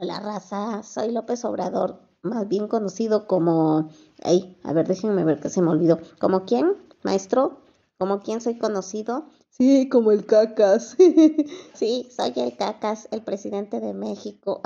Hola raza, soy López Obrador, más bien conocido como... Ay, a ver, déjenme ver que se me olvidó. ¿Como quién, maestro? ¿Como quién soy conocido? Sí, como el cacas. sí, soy el cacas, el presidente de México.